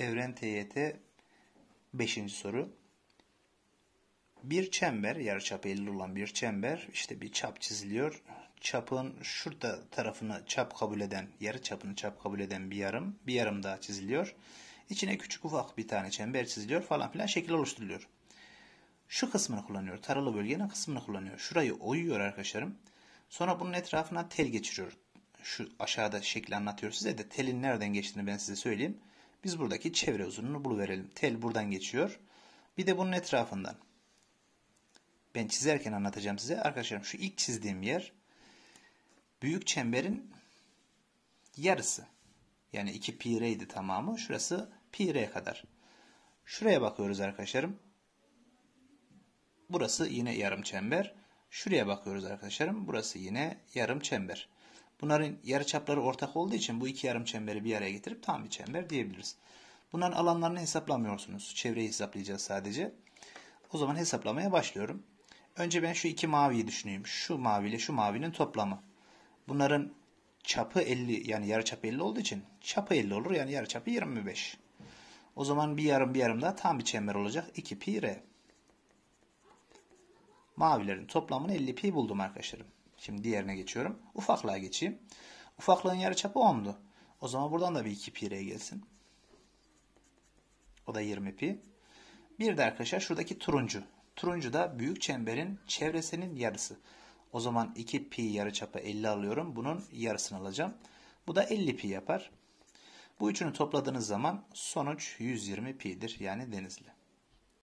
Evren TYT 5. soru. Bir çember, yarıçapı 50 olan bir çember, işte bir çap çiziliyor. Çapın şurada tarafını çap kabul eden, yarı çapını çap kabul eden bir yarım, bir yarım daha çiziliyor. İçine küçük ufak bir tane çember çiziliyor falan filan şekil oluşturuluyor. Şu kısmını kullanıyor, taralı bölgenin kısmını kullanıyor. Şurayı oyuyor arkadaşlarım. Sonra bunun etrafına tel geçiriyor. Şu aşağıda şekli anlatıyor size de telin nereden geçtiğini ben size söyleyeyim. Biz buradaki çevre uzunluğunu buluverelim. Tel buradan geçiyor. Bir de bunun etrafından. Ben çizerken anlatacağım size. Arkadaşlarım şu ilk çizdiğim yer büyük çemberin yarısı. Yani 2 pi r'ydi tamamı. Şurası pi r kadar. Şuraya bakıyoruz arkadaşlarım. Burası yine yarım çember. Şuraya bakıyoruz arkadaşlarım. Burası yine yarım çember. Bunların yarıçapları ortak olduğu için bu iki yarım çemberi bir araya getirip tam bir çember diyebiliriz. Bunların alanlarını hesaplamıyorsunuz. Çevreyi hesaplayacağız sadece. O zaman hesaplamaya başlıyorum. Önce ben şu iki maviyi düşüneyim. Şu mavi ile şu mavinin toplamı. Bunların çapı 50 yani yarıçapı 50 olduğu için çapı 50 olur yani yarıçapı 25. O zaman bir yarım bir yarım daha tam bir çember olacak. 2 pi r. Mavilerin toplamını 50 pi buldum arkadaşlarım. Şimdi diğerine geçiyorum. Ufaklığa geçeyim. Ufaklığın yarıçapı 10'du. O zaman buradan da bir 2 pi r gelsin. O da 20 pi. Bir de arkadaşlar şuradaki turuncu. Turuncu da büyük çemberin çevresinin yarısı. O zaman 2 pi yarıçapı 50 alıyorum. Bunun yarısını alacağım. Bu da 50 pi yapar. Bu üçünü topladığınız zaman sonuç 120 pi'dir. Yani denizli.